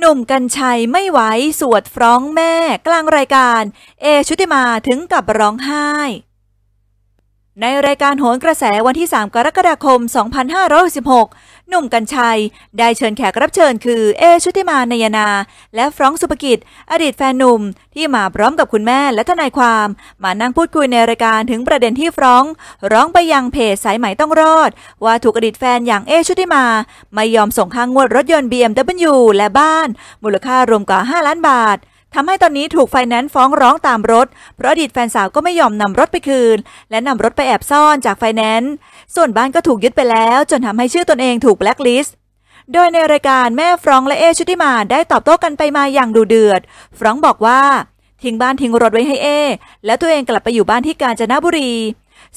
หนุ่มกัญชัยไม่ไหวสวดฟ้องแม่กลางรายการ เอชุติมาถึงกับร้องไห้ในรายการโหนกระแสวันที่ 3 กรกฎาคม 2516หนุ่มกัญชัย ได้เชิญแขกรับเชิญคือ เอชุติมานยนา และฟรองสุภกิจ อดีตแฟนหนุ่ม ที่มาพร้อมกับคุณแม่และทนายความ มานั่งพูดคุยในรายการถึงประเด็นที่ฟรอง ร้องไปยังเพจสายไหมต้องรอด ว่าถูกอดีตแฟนอย่างเอชุติมา ไม่ยอมส่งค่างวดรถยนต์ BMW และบ้าน มูลค่ารวมกว่า 5 ล้านบาททำให้ตอนนี้ถูกไฟแนนซ์ฟ้องร้องตามรถ เพราะอดีตแฟนสาวก็ไม่ยอมนำรถไปคืน และนำรถไปแอบซ่อนจากไฟแนนซ์ ส่วนบ้านก็ถูกยึดไปแล้ว จนทำให้ชื่อตนเองถูกแบล็คลิสต์ โดยในรายการแม่ฟรองและเอชุติมาได้ตอบโต้กันไปมาอย่างดูเดือด ฟรองบอกว่า ทิ้งบ้านทิ้งรถไว้ให้เอ แล้วตัวเองกลับไปอยู่บ้านที่กาญจนบุรี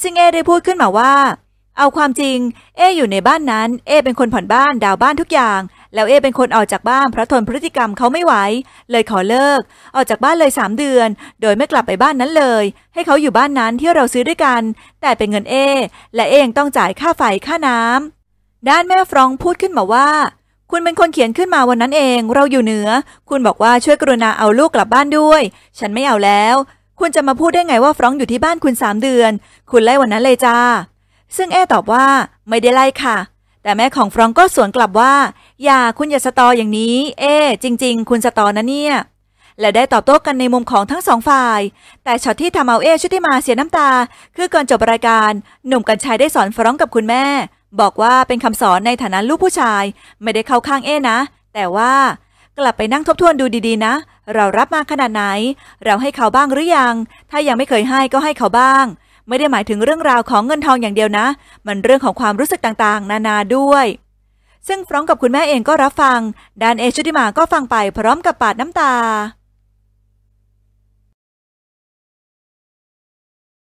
ซึ่งเอได้พูดขึ้นมาว่าเอาความจริงเออยู่ในบ้านนั้นเอเป็นคนผ่อนบ้านดาวบ้านทุกอย่างแล้วเอเป็นคนออกจากบ้านเพราะทนพฤติกรรมเขาไม่ไหว เลยขอเลิก ออกจากบ้านเลย3เดือน โดยไม่กลับไปบ้านนั้นเลย ให้เขาอยู่บ้านนั้นที่เราซื้อด้วยกัน แต่เป็นเงินเอและเอยังต้องจ่ายค่าไฟค่าน้ำ ด้านแม่ฟรองพูดขึ้นมาว่า คุณเป็นคนเขียนขึ้นมาวันนั้นเอง เราอยู่เหนือ คุณบอกว่าช่วยกรุณาเอาลูกกลับบ้านด้วย ฉันไม่เอาแล้ว คุณจะมาพูดได้ไงว่าฟรองอยู่ที่บ้านคุณสามเดือน คุณไล่วันนั้นเลยจ้าซึ่งเอตอบว่า ไม่ได้ไล่ค่ะแต่แม่ของฟรองก็สวนกลับว่าอย่าคุณอย่าสตออย่างนี้ เอ๊จริงๆ คุณสตอนะเนี่ยและได้ตอบโต้กันในมุมของทั้งสองฝ่าย แต่ช็อตที่ทำเอาเอ๊ชุติมาเสียน้ำตา คือก่อนจบรายการ หนุ่มกัญชัยได้สอนฟรองกับคุณแม่ บอกว่าเป็นคำสอนในฐานะลูกผู้ชาย ไม่ได้เข้าข้างเอ๊นะ แต่ว่า กลับไปนั่งทบทวนดูดีๆนะ เรารับมาขนาดไหน เราให้เขาบ้างหรือยัง ถ้ายังไม่เคยให้ก็ให้เขาบ้างไม่ได้หมายถึงเรื่องราวของเงินทองอย่างเดียวนะ มันเรื่องของความรู้สึกต่างๆ นานาด้วย ซึ่งฟรองกับคุณแม่เองก็รับฟัง ดานเอชุติมาก็ฟังไปพร้อมกับปาดน้ำตา